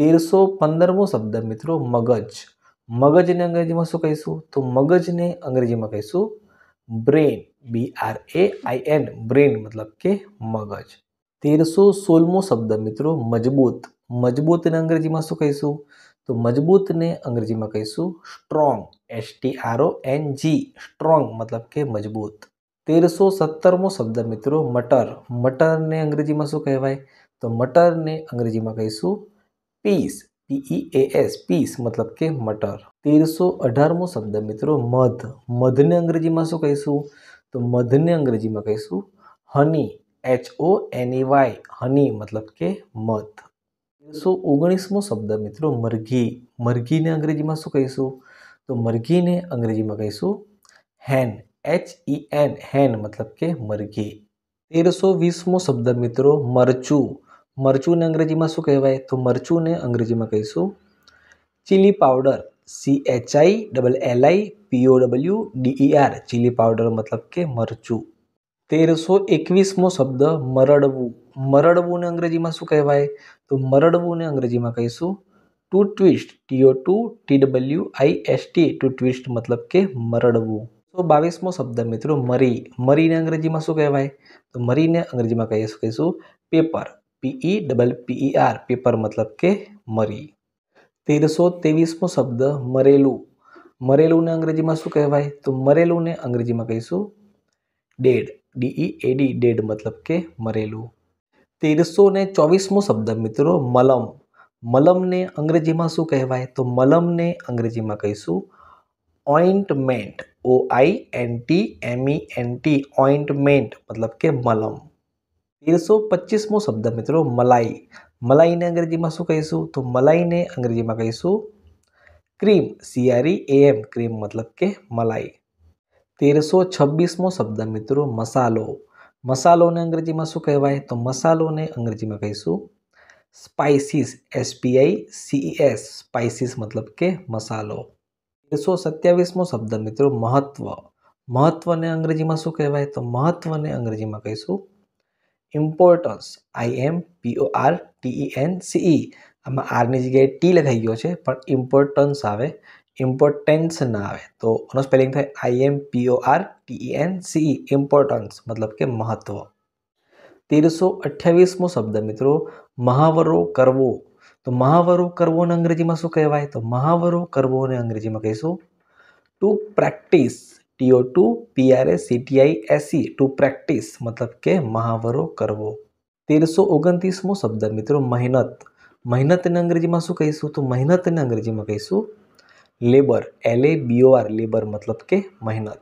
તેરસો પંદરમો શબ્દ મિત્રો મગજ મગજને અંગ્રેજીમાં શું કહીશું તો મગજને અંગ્રેજીમાં કહીશું brain B R A I N brain મતલબ કે મગજ તેરસો સોળમો શબ્દ મિત્રો મજબૂત મજબૂતને અંગ્રેજીમાં શું કહીશું તો મજબૂતને અંગ્રેજીમાં કહીશું strong S T R O N G strong મતલબ કે મજબૂત તેરસો સત્તરમો શબ્દ મિત્રો મટર મટરને અંગ્રેજીમાં શું કહેવાય તો મટરને અંગ્રેજીમાં કહીશું peas A S e peas મતલબ કે મટર તેરસો અઢારમો શબ્દ મિત્રો મધ મધને અંગ્રેજીમાં શું કહીશું તો મધને અંગ્રેજીમાં કહીશું હની એચ ઓ એની વાય હની મતલબ કે મધ તેરસો ઓગણીસમો શબ્દ મિત્રો મરઘી મરઘીને અંગ્રેજીમાં શું કહીશું તો મરઘીને અંગ્રેજીમાં કહીશું હેન એચ ઈ એન હેન મતલબ કે મરઘી તેરસો વીસમો શબ્દ મિત્રો મરચું મરચુંને અંગ્રેજીમાં શું કહેવાય તો મરચુંને અંગ્રેજીમાં કહીશું chilli powder C H I double L I P O W R chilli powder મતલબ કે મરચું તેરસો એકવીસમો શબ્દ મરડવું મરડવું ને અંગ્રેજીમાં શું કહેવાય તો મરડવું ને અંગ્રેજીમાં કહીશું to twist T O to T W I S T to twist મતલબ કે મરડવું તો બાવીસમો શબ્દ મિત્રો મરી મરીને અંગ્રેજીમાં શું કહેવાય તો મરીને અંગ્રેજીમાં કહીશું કહીશું pepper P E double P E R pepper मतलब के मरी तेर सौ तेवीसमो शब्द मरेलू मरेलू ने अंग्रेजी में शू कहवाय तो मरेलू ने अंग्रेजी में कही dead D E A D dead मतलब के मरेलू तेर सौ चौबीसमो शब्द मित्रों मलम मलम ने अंग्रेजी में शू कहवाय तो मलम ने अंग्रेजी में कही ointment O I N T M E N T ointment मतलब के मलम तेरसो शब्द मित्रों मलाई मलाई ने अंग्रेजी में शू कही तो मलाई ने अंग्रेजी में कही cream C R E M cream मतलब के मलाई तेरसो छब्बीसमो शब्द मित्रों मसालो मसालो ने अंग्रेजी में शू कहवा तो मसालो ने अंग्रेजी में कही spices S P I C E S spices मतलब के मसालो तेरसो सत्यावीसमो शब्द मित्रों महत्व महत्व ने अंग्रेजी में शू कहवा तो महत्व ने अंग्रेजी में कही importance I M P O R T E N C E આમાં આરની જગ્યાએ ટી લખાઈ ગયો છે પણ ઇમ્પોર્ટન્સ આવે ઇમ્પોર્ટન્સ ના આવે તો એનો સ્પેલિંગ થાય I M P O R T E N C E importance મતલબ કે મહત્ત્વ તેરસો અઠ્યાવીસમો શબ્દ મિત્રો મહાવરો કરવો તો મહાવરો કરવોને અંગ્રેજીમાં શું કહેવાય તો મહાવરો કરવોને અંગ્રેજીમાં કહીશું to practice T O to P R A C T I A C to practice મતલબ કે મહાવરો કરવો તેરસો ઓગણત્રીસમો શબ્દ મિત્રો મહેનત મહેનતને અંગ્રેજીમાં શું કહીશું તો મહેનતને અંગ્રેજીમાં કહીશું labour L A B O R labour મતલબ કે મહેનત